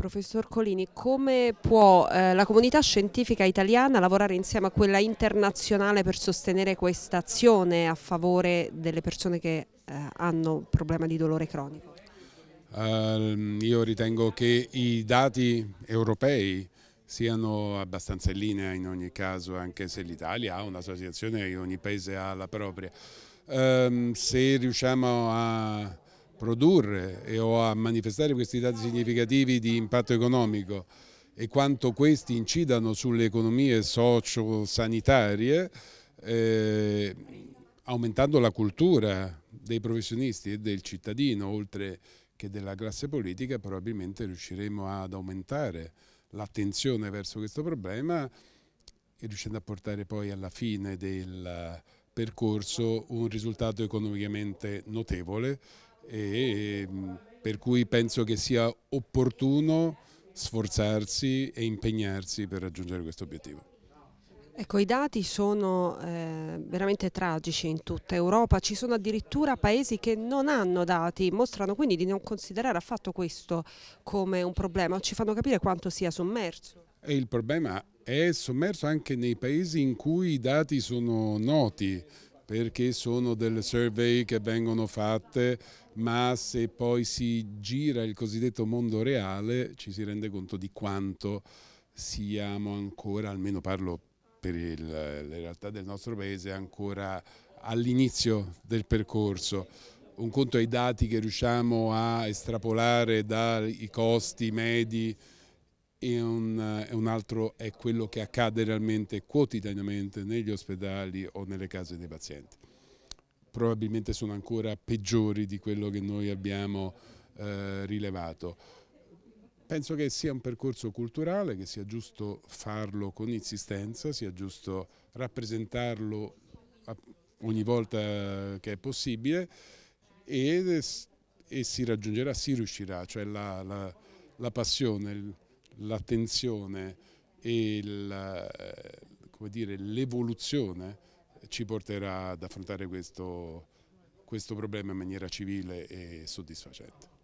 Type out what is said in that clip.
Professor Colini, come può eh, la comunità scientifica italiana lavorare insieme a quella internazionale per sostenere questa azione a favore delle persone che eh, hanno un problema di dolore cronico? Uh, io ritengo che i dati europei siano abbastanza in linea in ogni caso, anche se l'Italia ha un'associazione e ogni paese ha la propria. Um, se riusciamo a produrre e, o a manifestare questi dati significativi di impatto economico e quanto questi incidano sulle economie socio-sanitarie, eh, aumentando la cultura dei professionisti e del cittadino, oltre che della classe politica, probabilmente riusciremo ad aumentare l'attenzione verso questo problema e riuscendo a portare poi alla fine del percorso un risultato economicamente notevole e mm, per cui penso che sia opportuno sforzarsi e impegnarsi per raggiungere questo obiettivo. Ecco, i dati sono eh, veramente tragici in tutta Europa, ci sono addirittura paesi che non hanno dati, mostrano quindi di non considerare affatto questo come un problema, ci fanno capire quanto sia sommerso. E il problema è sommerso anche nei paesi in cui i dati sono noti, perché sono delle survey che vengono fatte, ma se poi si gira il cosiddetto mondo reale ci si rende conto di quanto siamo ancora, almeno parlo per il, le realtà del nostro paese, ancora all'inizio del percorso. Un conto ai dati che riusciamo a estrapolare dai costi medi e un, un, altro è quello che accade realmente quotidianamente negli ospedali o nelle case dei pazienti. Probabilmente sono ancora peggiori di quello che noi abbiamo eh, rilevato. Penso che sia un percorso culturale, che sia giusto farlo con insistenza, sia giusto rappresentarlo ogni volta che è possibile e, e si raggiungerà, si riuscirà, cioè la, la, la passione, il, l'attenzione e eh, l'evoluzione ci porterà ad affrontare questo, questo problema in maniera civile e soddisfacente.